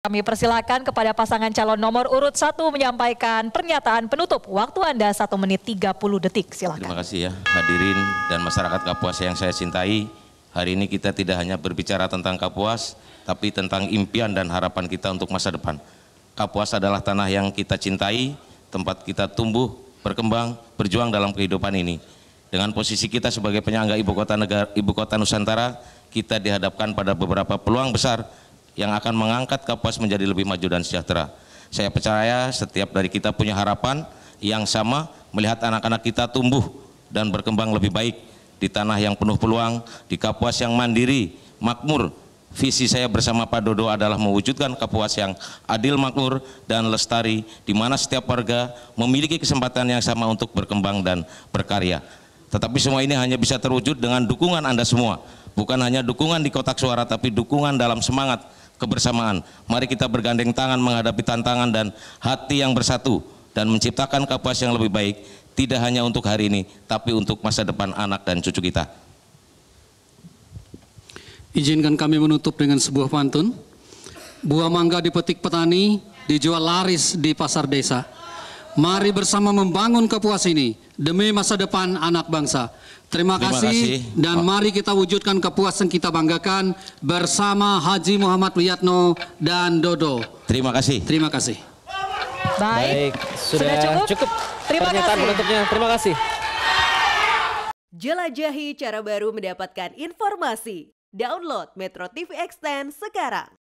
Kami persilakan kepada pasangan calon nomor urut satu menyampaikan pernyataan penutup. Waktu Anda 1 menit 30 detik, silakan. Terima kasih ya hadirin dan masyarakat Kapuas yang saya cintai. Hari ini kita tidak hanya berbicara tentang Kapuas, tapi tentang impian dan harapan kita untuk masa depan. Kapuas adalah tanah yang kita cintai, tempat kita tumbuh, berkembang, berjuang dalam kehidupan ini. Dengan posisi kita sebagai penyangga ibu kota negara, ibu kota Nusantara, kita dihadapkan pada beberapa peluang besar yang akan mengangkat Kapuas menjadi lebih maju dan sejahtera. Saya percaya setiap dari kita punya harapan yang sama melihat anak-anak kita tumbuh dan berkembang lebih baik di tanah yang penuh peluang, di Kapuas yang mandiri, makmur. Visi saya bersama Pak Dodo adalah mewujudkan Kapuas yang adil, makmur, dan lestari, di mana setiap warga memiliki kesempatan yang sama untuk berkembang dan berkarya. Tetapi semua ini hanya bisa terwujud dengan dukungan Anda semua Bukan hanya dukungan di kotak suara, tapi dukungan dalam semangat kebersamaan. Mari kita bergandeng tangan menghadapi tantangan dan hati yang bersatu dan menciptakan kapas yang lebih baik, tidak hanya untuk hari ini, tapi untuk masa depan anak dan cucu kita. Izinkan kami menutup dengan sebuah pantun. Buah mangga dipetik petani, dijual laris di pasar desa. Mari bersama membangun kepuas ini demi masa depan anak bangsa. Terima kasih, Terima kasih dan mari kita wujudkan kepuasan kita banggakan bersama Haji Muhammad Wiyatno dan Dodo. Terima kasih. Terima kasih. Baik, Baik. Sudah, sudah cukup. cukup. Terima Pernyataan kasih. penutupnya. Terima kasih. Jelajahi cara baru mendapatkan informasi. Download Metro TV Extend sekarang.